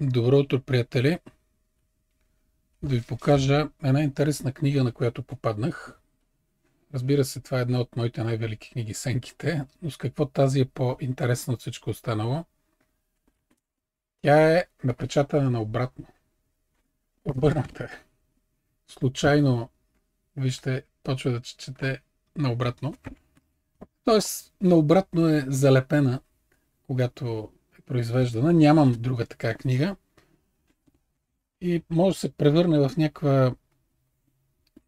Добро утро, приятели! Да ви покажа една интересна книга, на която попаднах. Разбира се, това е една от моите най-велики книги Сенките, но с какво тази е по-интересна от всичко останало? Тя е напечатана на обратно. Обърната е. Случайно, вижте, почва да чете обратно. Тоест, наобратно е залепена, когато произвеждана. Нямам друга така книга. И може да се превърне в някаква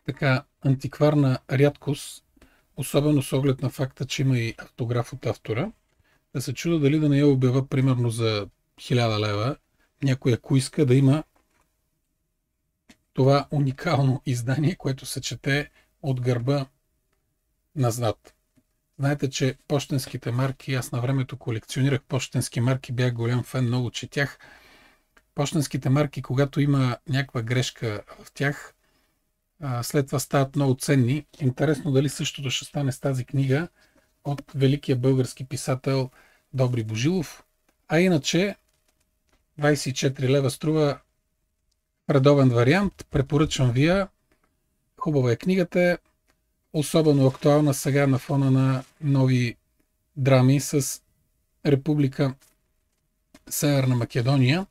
така антикварна рядкост, особено с оглед на факта, че има и автограф от автора. Да се чуда дали да не я обява примерно за 1000 лева. Някой, ако иска да има това уникално издание, което се чете от гърба назад. Знаете, че почтенските марки, аз на времето колекционирах почтенски марки, бях голям фен, много четях. Почтенските марки, когато има някаква грешка в тях, след това стават много ценни. Интересно дали същото ще стане с тази книга от великия български писател Добри Божилов. А иначе 24 лева струва предобен вариант. Препоръчвам вия. Хубава е книгата особено актуална сега на фона на нови драми с Република Северна Македония.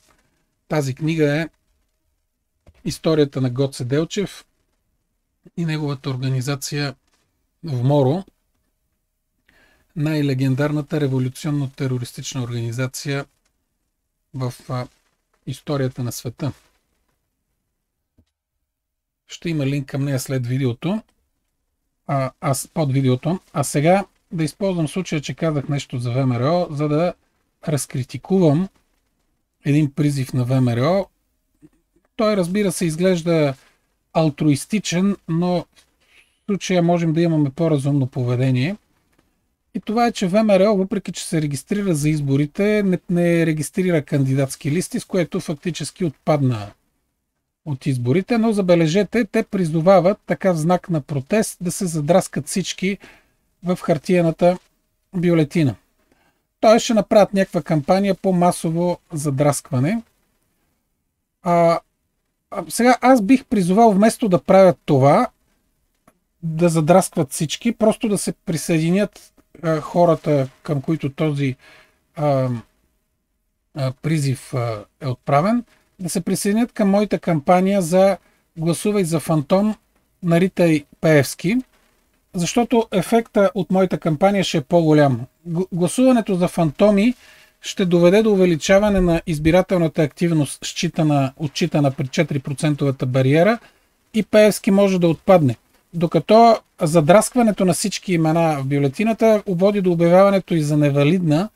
Тази книга е историята на Гоце Делчев и неговата организация в Моро, най-легендарната революционно-терористична организация в историята на света. Ще има линк към нея след видеото а, аз, под видеото. А сега да използвам случая, че казах нещо за ВМРО, за да разкритикувам един призив на ВМРО. Той, разбира се, изглежда алтруистичен, но в случая можем да имаме по-разумно поведение. И това е, че ВМРО, въпреки че се регистрира за изборите, не, не регистрира кандидатски листи, с което фактически отпадна от изборите, но забележете, те призовават така в знак на протест да се задраскат всички в хартияната бюлетина. Той ще направят някаква кампания по масово задраскване. А, а сега аз бих призовал вместо да правят това, да задраскват всички, просто да се присъединят а, хората, към които този а, а, призив а, е отправен – да се присъединят към моята кампания за гласувай за Фантом, на и Певски, защото ефекта от моята кампания ще е по-голям. Гласуването за Фантоми ще доведе до увеличаване на избирателната активност, считана, отчитана при 4 бариера и Пеевски може да отпадне. Докато задраскването на всички имена в бюлетината води до обявяването и за невалидна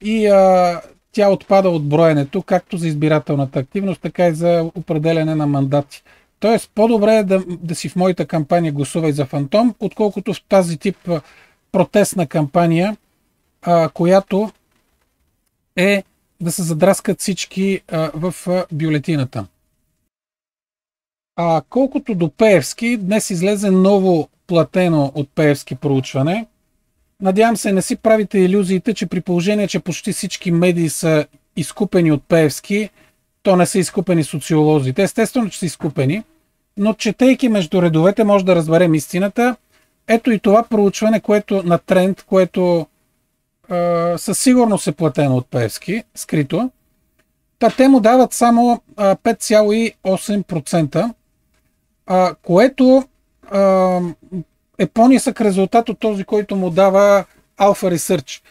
и а, тя отпада от броенето, както за избирателната активност, така и за определене на мандати. Тоест, по-добре е да, да си в моята кампания гласувай за фантом, отколкото в тази тип протестна кампания, а, която е да се задраскат всички а, в а, бюлетината. А колкото до Пеевски, днес излезе ново платено от Пеевски проучване, Надявам се, не си правите иллюзиите, че при положение, че почти всички медии са изкупени от Пеевски, то не са изкупени социолозите. Естествено, че са изкупени, но четейки между редовете може да разберем истината. Ето и това проучване, което на тренд, което е, със сигурност е платено от Певски, скрито. Та те му дават само 5,8%, което е по-нисък резултат от този, който му дава Alpha Research.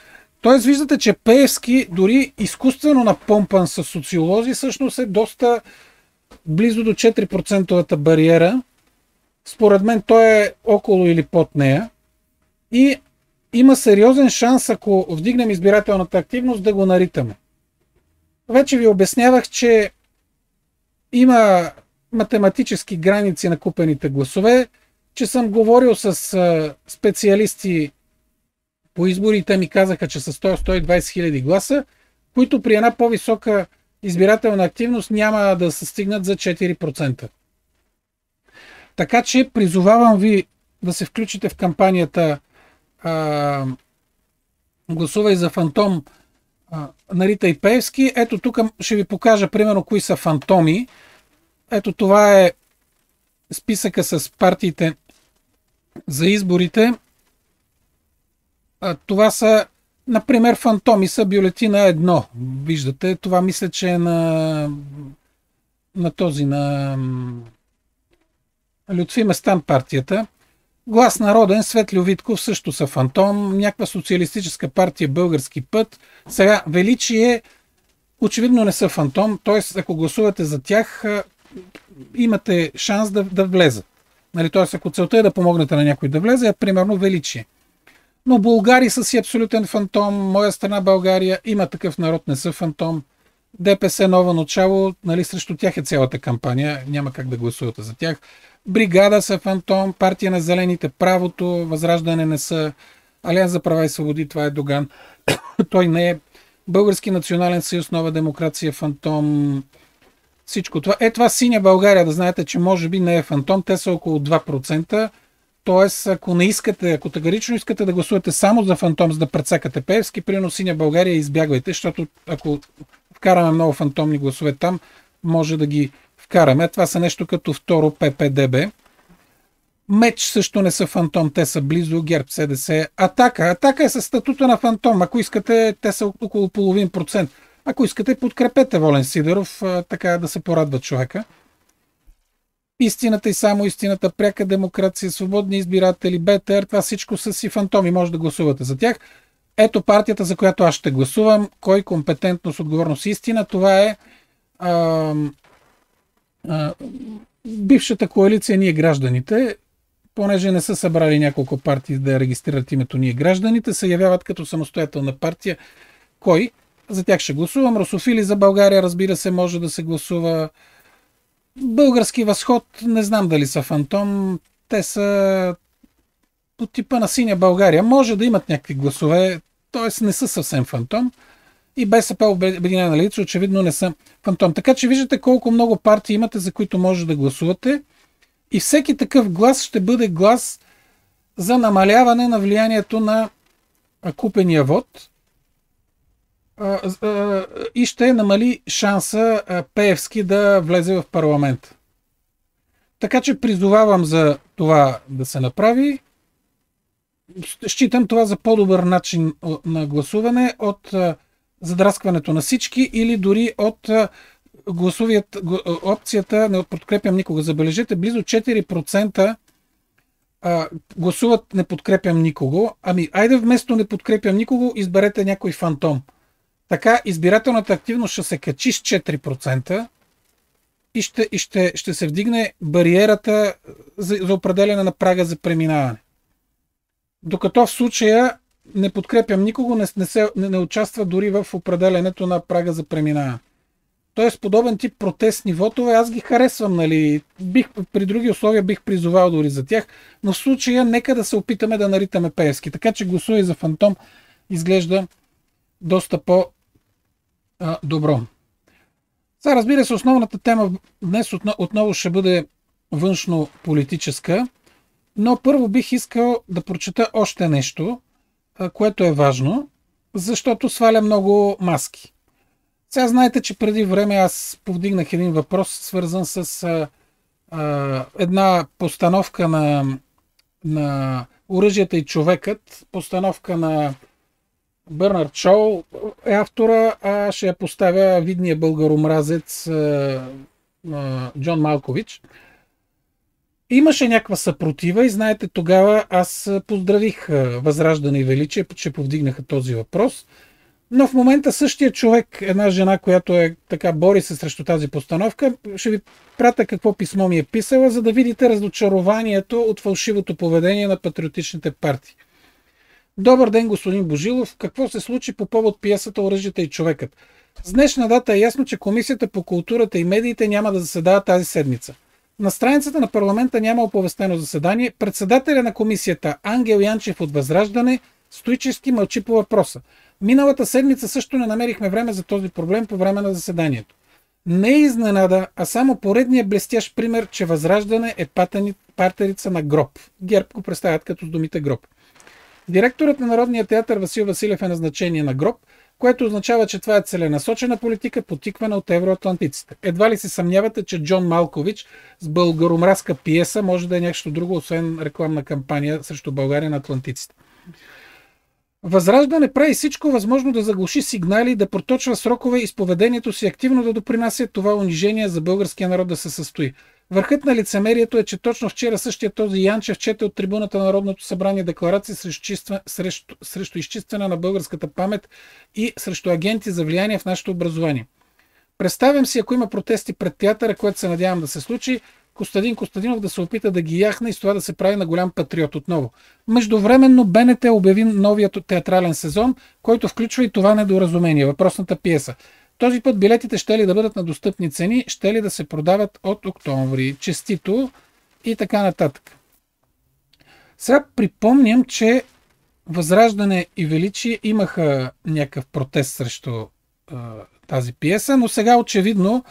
Тоест виждате, че Пеевски, дори изкуствено напомпан с социолози, всъщност е доста близо до 4 бариера. Според мен той е около или под нея. И има сериозен шанс, ако вдигнем избирателната активност, да го наритаме. Вече ви обяснявах, че има математически граници на купените гласове че съм говорил с специалисти по изборите ми казаха, че са 100-120 хиляди гласа, които при една по-висока избирателна активност няма да се стигнат за 4%. Така че призовавам ви да се включите в кампанията а, Гласувай за фантом а, на Рита и Пеевски. Ето тук ще ви покажа примерно кои са фантоми. Ето това е списъка с партиите за изборите. Това са, например, фантоми са бюлетина 1. Виждате, това мисля, че е на, на този, на Лютви Местан партията. Глас народен, Свет Лювитков също са фантом, някаква социалистическа партия Български път. Сега, Величие очевидно не са фантом, т.е. ако гласувате за тях, имате шанс да, да влезат. Нали, Тоест, ако целта е да помогнете на някой да влезе, е примерно величие. Но Българи са си абсолютен фантом, моя страна България има такъв народ, не са фантом. ДПС ново начало, нали, срещу тях е цялата кампания, няма как да гласувате за тях. Бригада са фантом, партия на зелените, правото, възраждане не са. Алианс за права и свободи, това е Доган. Той не е. Български национален съюз, нова демокрация, фантом всичко това. Е това синя България, да знаете, че може би не е фантом, те са около 2%. т.е. ако не искате, ако категорично искате да гласувате само за фантом, за да прецакате Певски, примерно Синя България избягвайте, защото ако вкараме много фантомни гласове там, може да ги вкараме. Това са нещо като второ ППДБ. Меч също не са фантом, те са близо ГЕРБ СДС. Атака. Атака е със статута на фантом. Ако искате, те са около половин процент. Ако искате, подкрепете Волен Сидоров, така да се порадва човека. Истината и само истината, пряка демокрация, свободни избиратели, БТР, това всичко са си фантоми, може да гласувате за тях. Ето партията, за която аз ще гласувам. Кой компетентност, отговорност и истина, това е а, а, бившата коалиция Ние гражданите, понеже не са събрали няколко партии да регистрират името Ние гражданите, се явяват като самостоятелна партия. Кой? За тях ще гласувам. Русофили за България, разбира се, може да се гласува. Български възход, не знам дали са фантом. Те са от типа на Синя България. Може да имат някакви гласове, т.е. не са съвсем фантом. И БСП Обединена лица очевидно не са фантом. Така че виждате колко много партии имате, за които може да гласувате. И всеки такъв глас ще бъде глас за намаляване на влиянието на купения вод и ще намали шанса Пеевски да влезе в парламент. Така че призовавам за това да се направи. Считам това за по-добър начин на гласуване от задраскването на всички или дори от гласувият, опцията, не подкрепям никога, забележете, близо 4% гласуват не подкрепям никого. Ами, айде вместо не подкрепям никого, изберете някой фантом. Така избирателната активност ще се качи с 4% и ще, и ще, ще се вдигне бариерата за, за определяне на прага за преминаване. Докато в случая не подкрепям никого, не, не, се, не, не участва дори в определенето на прага за преминаване. Тоест, подобен тип протестни вотове аз ги харесвам, нали? Бих, при други условия бих призовал дори за тях, но в случая нека да се опитаме да наритаме пески. Така че гласувай за Фантом изглежда доста по- а, добро. Сега, разбира се, основната тема днес отново ще бъде външно-политическа, но първо бих искал да прочета още нещо, което е важно, защото сваля много маски. Сега знаете, че преди време аз повдигнах един въпрос, свързан с а, а, една постановка на, на оръжията и човекът, постановка на Бърнард Шоу е автора, а ще я поставя видния българомразец Джон Малкович. Имаше някаква съпротива и знаете тогава аз поздравих Възраждане и Величие, че повдигнаха този въпрос. Но в момента същия човек, една жена, която е така бори се срещу тази постановка, ще ви прата какво писмо ми е писала, за да видите разочарованието от фалшивото поведение на патриотичните партии. Добър ден, господин Божилов. Какво се случи по повод пиесата Оръжията и човекът? С днешна дата е ясно, че Комисията по културата и медиите няма да заседава тази седмица. На страницата на парламента няма оповестено заседание. Председателя на комисията Ангел Янчев от Възраждане стоически мълчи по въпроса. Миналата седмица също не намерихме време за този проблем по време на заседанието. Не е изненада, а само поредният блестящ пример, че Възраждане е патерица на гроб. Герб го представят като с думите гроб. Директорът на Народния театър Васил Василев е назначение на гроб, което означава, че това е целенасочена политика, потиквана от евроатлантиците. Едва ли се съмнявате, че Джон Малкович с българомразка пиеса може да е нещо друго, освен рекламна кампания срещу България на атлантиците. Възраждане прави всичко възможно да заглуши сигнали, да проточва срокове и с поведението си активно да допринася това унижение за българския народ да се състои. Върхът на лицемерието е, че точно вчера същия този Янчев чете от трибуната на Народното събрание декларация срещу, срещу, срещу изчистване на българската памет и срещу агенти за влияние в нашето образование. Представям си, ако има протести пред театъра, което се надявам да се случи, Костадин Костадинов да се опита да ги яхне и с това да се прави на голям патриот отново. Междувременно БНТ обяви новият театрален сезон, който включва и това недоразумение, въпросната пиеса. Този път билетите ще ли да бъдат на достъпни цени, ще ли да се продават от октомври. Честито и така нататък. Сега припомням, че Възраждане и Величие имаха някакъв протест срещу е, тази пиеса, но сега очевидно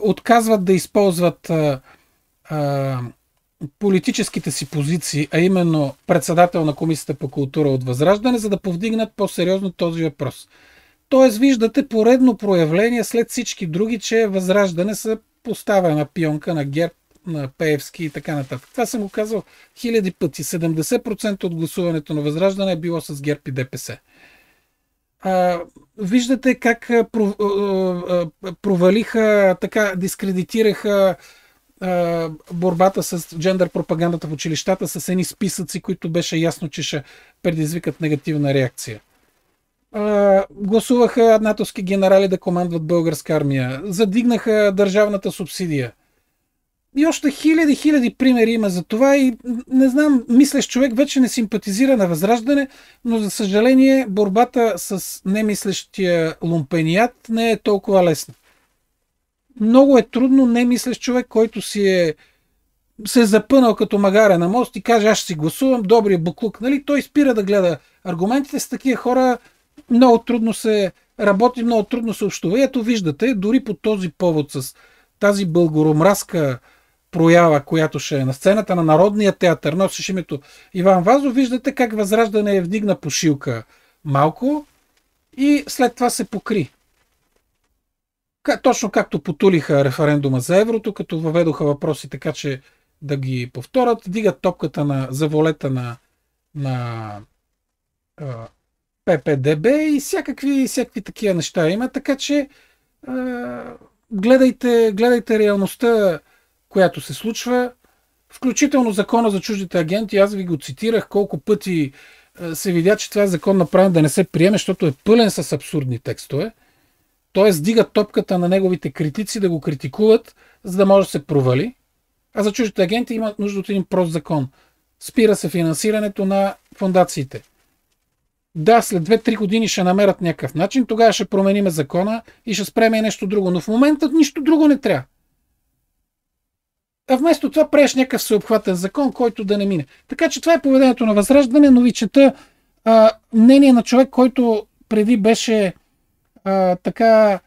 отказват да използват е, е, политическите си позиции, а именно председател на Комисията по култура от Възраждане, за да повдигнат по-сериозно този въпрос. Тоест виждате поредно проявление след всички други, че Възраждане са поставена пионка на ГЕРБ, на Пеевски и така нататък. Това съм го казал хиляди пъти. 70% от гласуването на Възраждане е било с ГЕРБ и ДПС. А, виждате как провалиха, така дискредитираха борбата с джендър пропагандата в училищата с едни списъци, които беше ясно, че ще предизвикат негативна реакция гласуваха натовски генерали да командват българска армия, задигнаха държавната субсидия. И още хиляди, хиляди примери има за това и не знам, мислещ човек вече не симпатизира на възраждане, но за съжаление борбата с немислещия лумпеният не е толкова лесна. Много е трудно немислещ човек, който си е се е запънал като магаре на мост и каже аз ще си гласувам, добрия буклук, нали? Той спира да гледа аргументите с такива хора много трудно се работи, много трудно се общува. И ето виждате, дори по този повод с тази българомразка проява, която ще е на сцената на Народния театър, носиш името Иван Вазов, виждате как Възраждане е вдигна пошилка малко и след това се покри. Точно както потулиха референдума за еврото, като въведоха въпроси така, че да ги повторят, дигат топката на, за волета на, на ППДБ и всякакви, всякакви такива неща има, така че е, гледайте, гледайте реалността, която се случва, включително закона за чуждите агенти, аз ви го цитирах колко пъти се видя, че това е закон направен да не се приеме, защото е пълен с абсурдни текстове. Тоест, дига топката на неговите критици да го критикуват, за да може да се провали. А за чуждите агенти имат нужда от един прост закон. Спира се финансирането на фундациите да, след 2-3 години ще намерят някакъв начин, тогава ще промениме закона и ще спреме нещо друго. Но в момента нищо друго не трябва. А вместо това правиш някакъв всеобхватен закон, който да не мине. Така че това е поведението на възраждане, но ви чета а, мнение на човек, който преди беше а, така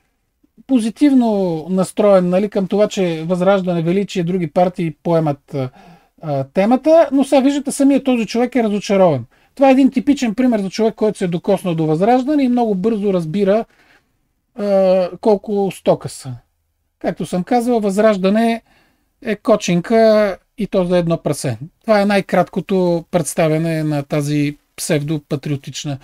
позитивно настроен нали, към това, че възраждане величие други партии поемат а, темата, но сега виждате самия този човек е разочарован. Това е един типичен пример за човек, който се е докоснал до възраждане и много бързо разбира е, колко стока са. Както съм казал, възраждане е кочинка и то за едно прасе. Това е най-краткото представяне на тази псевдопатриотична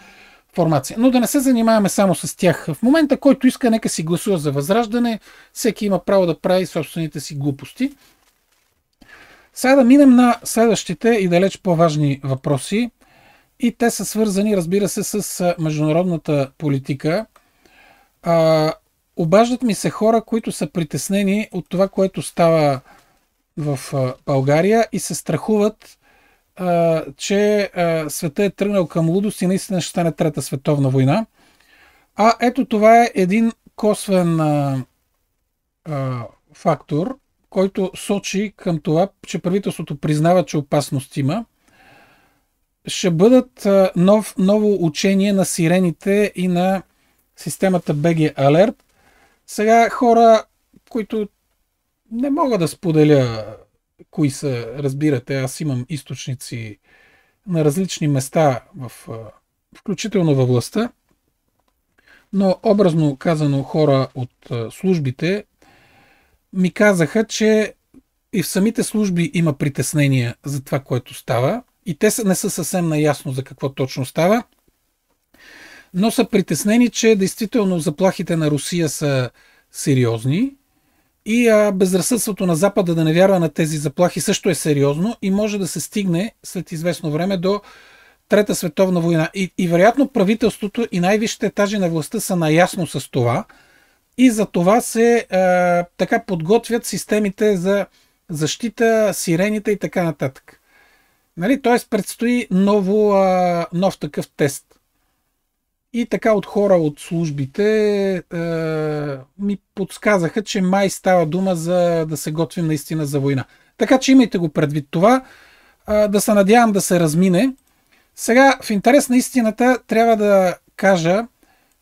формация. Но да не се занимаваме само с тях. В момента, който иска, нека си гласува за възраждане. Всеки има право да прави собствените си глупости. Сега да минем на следващите и далеч по-важни въпроси. И те са свързани, разбира се, с международната политика. А, обаждат ми се хора, които са притеснени от това, което става в България и се страхуват, а, че а, света е тръгнал към лудост и наистина ще стане Трета световна война. А ето това е един косвен а, а, фактор, който сочи към това, че правителството признава, че опасност има ще бъдат нов, ново учение на сирените и на системата BG Alert. Сега хора, които не мога да споделя кои са, разбирате, аз имам източници на различни места, в, включително във властта, но образно казано хора от службите ми казаха, че и в самите служби има притеснения за това, което става и те не са съвсем наясно за какво точно става, но са притеснени, че действително заплахите на Русия са сериозни и а, безразсъдството на Запада да не вярва на тези заплахи също е сериозно и може да се стигне след известно време до Трета световна война. И, и вероятно правителството и най-висшите етажи на властта са наясно с това и за това се а, така подготвят системите за защита, сирените и така нататък. Нали? Тоест предстои ново, а, нов такъв тест. И така от хора от службите а, ми подсказаха, че май става дума за да се готвим наистина за война. Така че имайте го предвид това. А, да се надявам да се размине. Сега, в интерес на истината, трябва да кажа,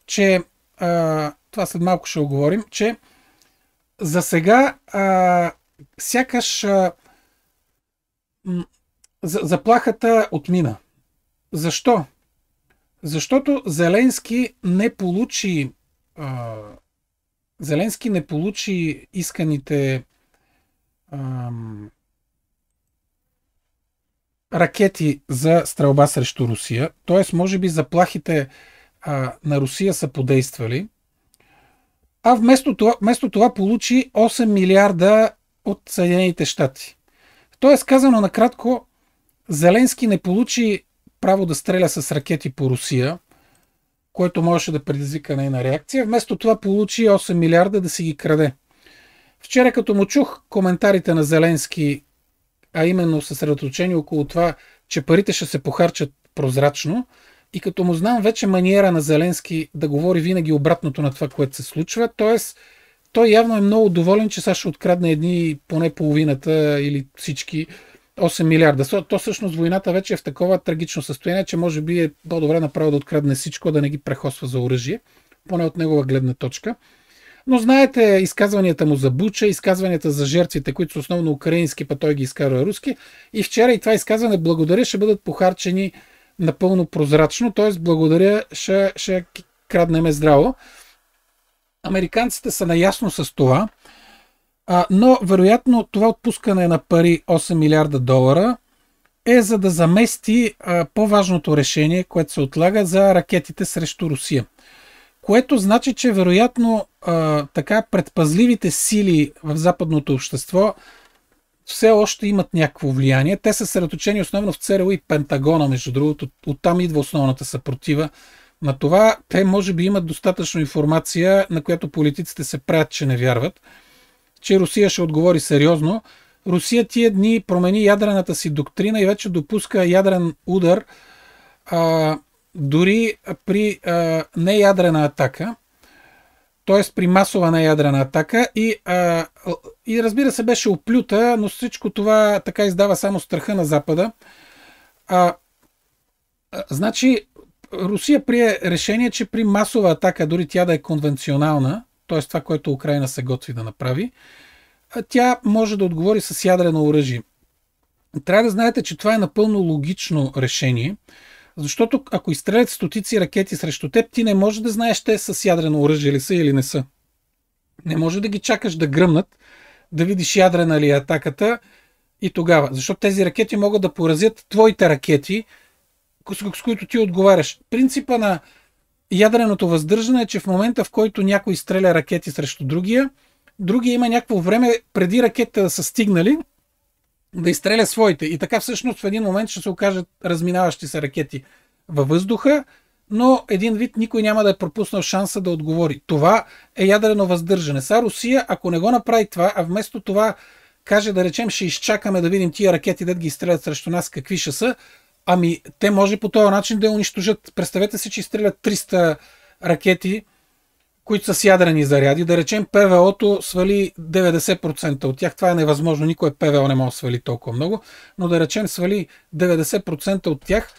че а, това след малко ще оговорим, че за сега а, сякаш а, заплахата отмина. Защо? Защото Зеленски не получи а, Зеленски не получи исканите а, ракети за стрелба срещу Русия. Т.е. може би заплахите а, на Русия са подействали. А вместо това, вместо това получи 8 милиарда от Съединените щати. Тоест, казано накратко, Зеленски не получи право да стреля с ракети по Русия, което можеше да предизвика нейна реакция. Вместо това получи 8 милиарда да си ги краде. Вчера като му чух коментарите на Зеленски, а именно съсредоточени около това, че парите ще се похарчат прозрачно, и като му знам вече маниера на Зеленски да говори винаги обратното на това, което се случва, т.е. той явно е много доволен, че сега ще открадне едни поне половината или всички 8 милиарда. То всъщност войната вече е в такова трагично състояние, че може би е по-добре направо да открадне всичко, да не ги прехосва за оръжие, поне от негова гледна точка. Но знаете изказванията му за Буча, изказванията за жертвите, които са основно украински, па той ги изкарва руски. И вчера и това изказване благодаря ще бъдат похарчени напълно прозрачно, т.е. благодаря ще, ще краднеме здраво. Американците са наясно с това, а, но, вероятно, това отпускане на пари 8 милиарда долара е за да замести а, по-важното решение, което се отлага за ракетите срещу Русия. Което значи, че вероятно а, така предпазливите сили в западното общество все още имат някакво влияние. Те са съсредоточени основно в ЦРУ и Пентагона, между другото. Оттам идва основната съпротива на това. Те може би имат достатъчно информация, на която политиците се правят, че не вярват че Русия ще отговори сериозно. Русия тия дни промени ядрената си доктрина и вече допуска ядрен удар а, дори при а, неядрена атака, т.е. при масова неядрена атака и, а, и разбира се беше оплюта, но всичко това така издава само страха на Запада. А, а, значи Русия прие решение, че при масова атака, дори тя да е конвенционална, т.е. това, което Украина се готви да направи, тя може да отговори с ядрено оръжие. Трябва да знаете, че това е напълно логично решение, защото ако изстрелят стотици ракети срещу теб, ти не може да знаеш те с ядрено оръжие ли са или не са. Не може да ги чакаш да гръмнат, да видиш ядрена ли е атаката и тогава. Защото тези ракети могат да поразят твоите ракети, с които ти отговаряш. Принципа на ядреното въздържане е, че в момента, в който някой стреля ракети срещу другия, другия има някакво време преди ракетите да са стигнали, да изстреля своите. И така всъщност в един момент ще се окажат разминаващи се ракети във въздуха, но един вид никой няма да е пропуснал шанса да отговори. Това е ядрено въздържане. Са Русия, ако не го направи това, а вместо това каже да речем ще изчакаме да видим тия ракети, да ги изстрелят срещу нас, какви ще са, Ами, те може по този начин да я унищожат. Представете си, че изстрелят 300 ракети, които са с ядрени заряди. Да речем, ПВО-то свали 90% от тях. Това е невъзможно. Никой ПВО не може да свали толкова много. Но да речем, свали 90% от тях.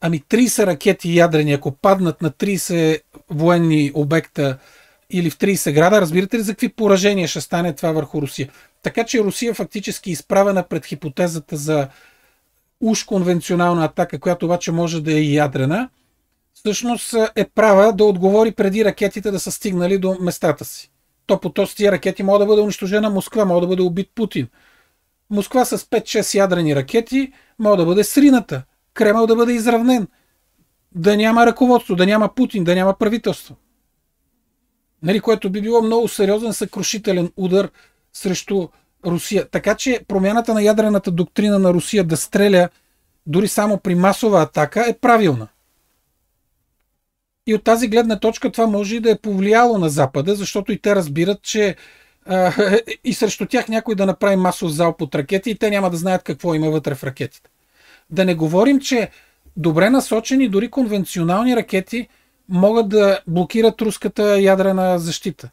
Ами 30 ракети ядрени, ако паднат на 30 военни обекта или в 30 града, разбирате ли за какви поражения ще стане това върху Русия? Така че Русия фактически е изправена пред хипотезата за уж конвенционална атака, която обаче може да е и ядрена, всъщност е права да отговори преди ракетите да са стигнали до местата си. То по този с тия ракети може да бъде унищожена Москва, може да бъде убит Путин. Москва с 5-6 ядрени ракети може да бъде срината. Кремъл да бъде изравнен. Да няма ръководство, да няма Путин, да няма правителство. Нали, което би било много сериозен съкрушителен удар срещу Русия. Така че промяната на ядрената доктрина на Русия да стреля дори само при масова атака е правилна. И от тази гледна точка това може и да е повлияло на Запада, защото и те разбират, че а, и срещу тях някой да направи масов залп от ракети и те няма да знаят какво има вътре в ракетите. Да не говорим, че добре насочени дори конвенционални ракети могат да блокират руската ядрена защита.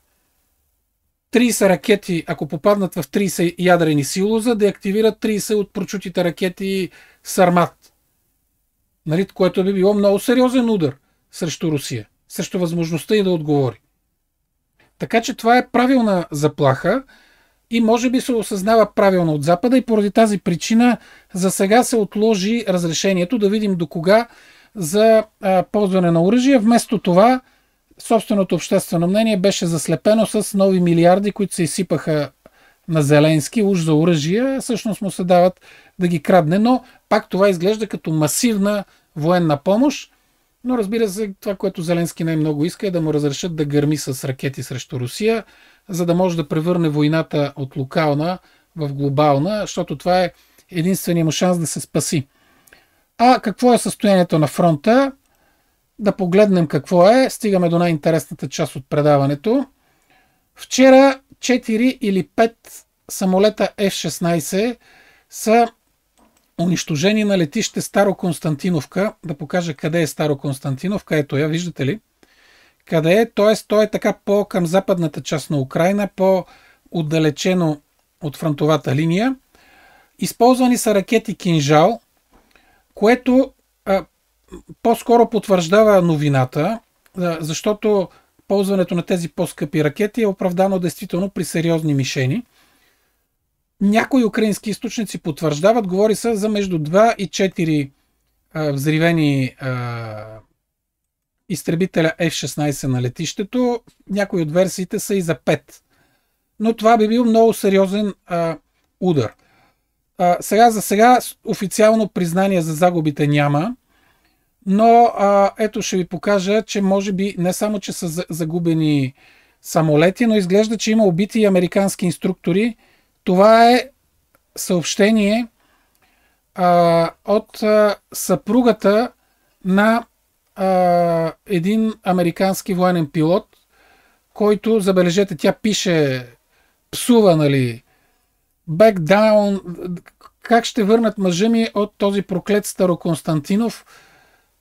30 ракети, ако попаднат в 30 ядрени силоза, да активират 30 от прочутите ракети Сармат. Нали? Което би било много сериозен удар срещу Русия, срещу възможността и да отговори. Така че това е правилна заплаха и може би се осъзнава правилно от Запада и поради тази причина за сега се отложи разрешението да видим до кога за а, ползване на оръжие. Вместо това собственото обществено мнение беше заслепено с нови милиарди, които се изсипаха на Зеленски, уж за оръжия, всъщност му се дават да ги крадне, но пак това изглежда като масивна военна помощ. Но разбира се, това, което Зеленски най-много иска е да му разрешат да гърми с ракети срещу Русия, за да може да превърне войната от локална в глобална, защото това е единствения му шанс да се спаси. А какво е състоянието на фронта? да погледнем какво е. Стигаме до най-интересната част от предаването. Вчера 4 или 5 самолета F-16 са унищожени на летище Старо Константиновка. Да покажа къде е Старо Константиновка. Ето я, виждате ли? Къде е? Тоест, той е така по към западната част на Украина, по-отдалечено от фронтовата линия. Използвани са ракети Кинжал, което по-скоро потвърждава новината, защото ползването на тези по-скъпи ракети е оправдано действително при сериозни мишени. Някои украински източници потвърждават, говори се за между 2 и 4 взривени изтребителя F-16 на летището. Някои от версиите са и за 5. Но това би бил много сериозен удар. сега за сега официално признание за загубите няма. Но а, ето ще ви покажа, че може би не само, че са загубени самолети, но изглежда, че има убити и американски инструктори. Това е съобщение а, от а, съпругата на а, един американски военен пилот, който, забележете, тя пише, псува, нали, back down, как ще върнат мъжа ми от този проклет Староконстантинов, Константинов,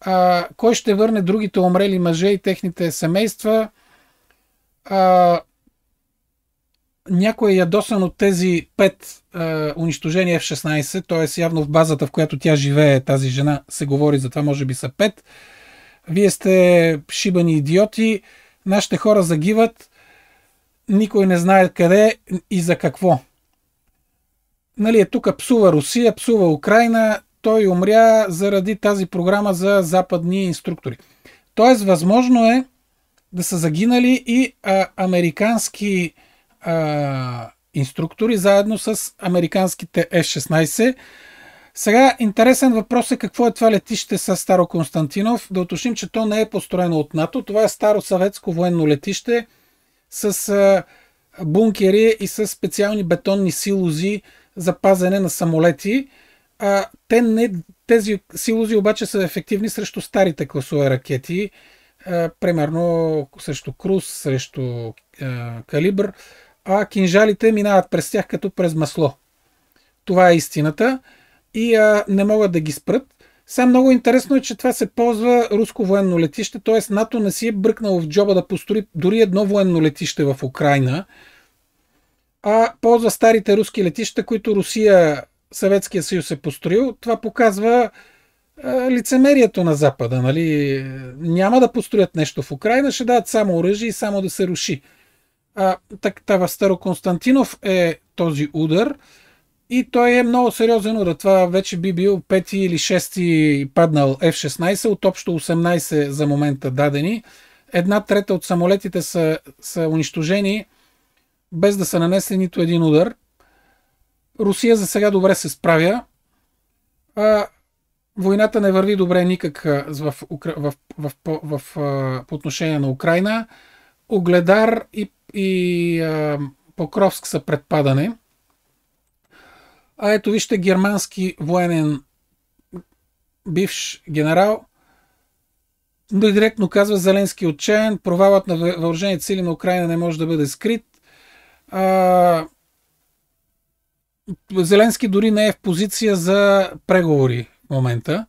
а, кой ще върне другите умрели мъже и техните семейства. А, някой е ядосан от тези пет а, унищожения F-16, т.е. явно в базата, в която тя живее, тази жена се говори, за това може би са пет. Вие сте шибани идиоти, нашите хора загиват, никой не знае къде и за какво. Нали, е тук псува Русия, псува Украина, той умря заради тази програма за западни инструктори. Тоест, възможно е да са загинали и а, американски а, инструктори, заедно с американските F-16. Сега интересен въпрос е какво е това летище с Старо Константинов. Да уточним, че то не е построено от НАТО. Това е старо съветско военно летище с а, бункери и с специални бетонни силузи за пазене на самолети. А, те не, тези силузи обаче са ефективни срещу старите класове ракети, е, примерно срещу Круз, срещу е, Калибър, а кинжалите минават през тях като през масло. Това е истината и а, е, не могат да ги спрат. Сам много интересно е, че това се ползва руско военно летище, т.е. НАТО не си е бръкнало в джоба да построи дори едно военно летище в Украина, а ползва старите руски летища, които Русия Съветския съюз е построил, това показва лицемерието на Запада. Нали? Няма да построят нещо в Украина, ще дадат само оръжие и само да се руши. А, так, това Староконстантинов е този удар и той е много сериозен удар. Това вече би бил пети или шести паднал F-16 от общо 18 за момента дадени. Една трета от самолетите са, са унищожени без да са нанесли нито един удар – Русия за сега добре се справя. А, войната не върви добре никак в, в, в, в, в, по отношение на Украина. Огледар и, и а, Покровск са предпадане. А ето вижте германски военен бивш генерал директно казва Зеленски е отчаян, провалът на въоръжените сили на Украина не може да бъде скрит. А, Зеленски дори не е в позиция за преговори в момента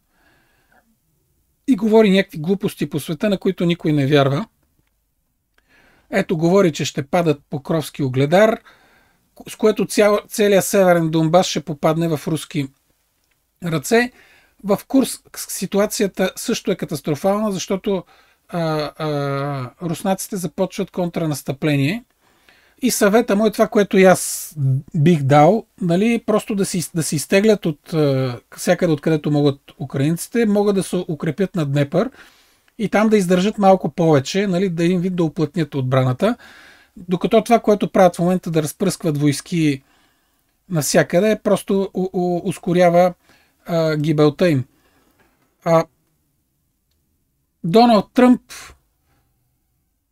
и говори някакви глупости по света, на които никой не вярва. Ето, говори, че ще падат Покровски огледар, с което цял, целият северен Донбас ще попадне в руски ръце. В Курс ситуацията също е катастрофална, защото а, а, руснаците започват контранастъпление и съвета му е това, което и аз бих дал, нали, просто да си, да си изтеглят от е, всякъде, откъдето могат украинците, могат да се укрепят на Днепър и там да издържат малко повече, нали, да им вид да оплътнят отбраната. Докато това, което правят в момента да разпръскват войски навсякъде, просто у- у- ускорява а, гибелта им. А, Доналд Тръмп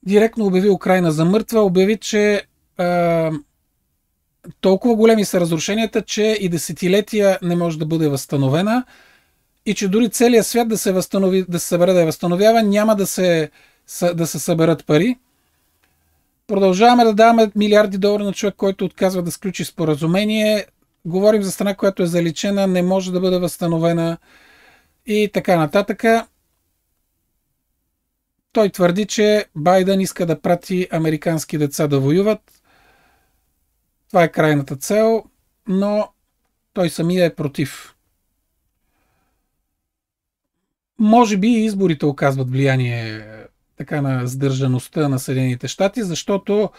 директно обяви Украина за мъртва, обяви, че а, толкова големи са разрушенията, че и десетилетия не може да бъде възстановена и че дори целият свят да се, възстанови, да се събере да я възстановява, няма да се, да се съберат пари. Продължаваме да даваме милиарди долара на човек, който отказва да сключи споразумение. Говорим за страна, която е заличена, не може да бъде възстановена и така нататък. Той твърди, че Байден иска да прати американски деца да воюват. Това е крайната цел, но той самия е против. Може би изборите оказват влияние така на сдържаността на Съединените щати, защото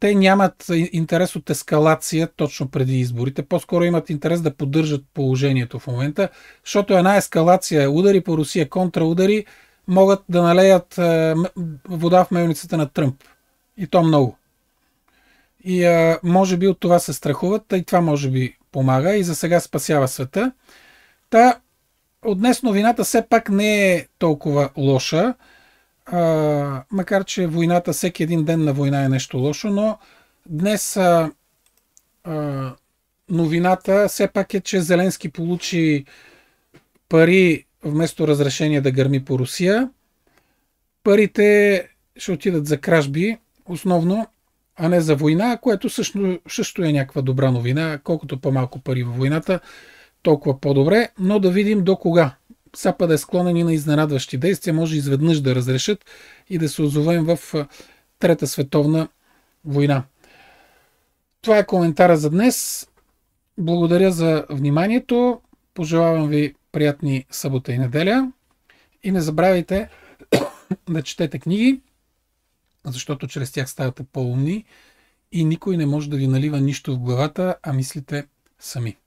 те нямат интерес от ескалация точно преди изборите. По-скоро имат интерес да поддържат положението в момента, защото една ескалация, е удари по Русия, контраудари, могат да налеят вода в мелницата на Тръмп. И то много. И а, може би от това се страхуват, и това може би помага и за сега спасява света. Та, от днес новината все пак не е толкова лоша, а, макар че войната, всеки един ден на война е нещо лошо, но днес а, а, новината все пак е, че Зеленски получи пари вместо разрешение да гърми по Русия. Парите ще отидат за кражби, основно а не за война, което също, също е някаква добра новина. Колкото по-малко пари във войната, толкова по-добре, но да видим до кога. Запад е склонен и на изненадващи действия, може изведнъж да разрешат и да се озовем в Трета световна война. Това е коментара за днес. Благодаря за вниманието. Пожелавам ви приятни събота и неделя. И не забравяйте да четете книги защото чрез тях ставате по-умни и никой не може да ви налива нищо в главата, а мислите сами.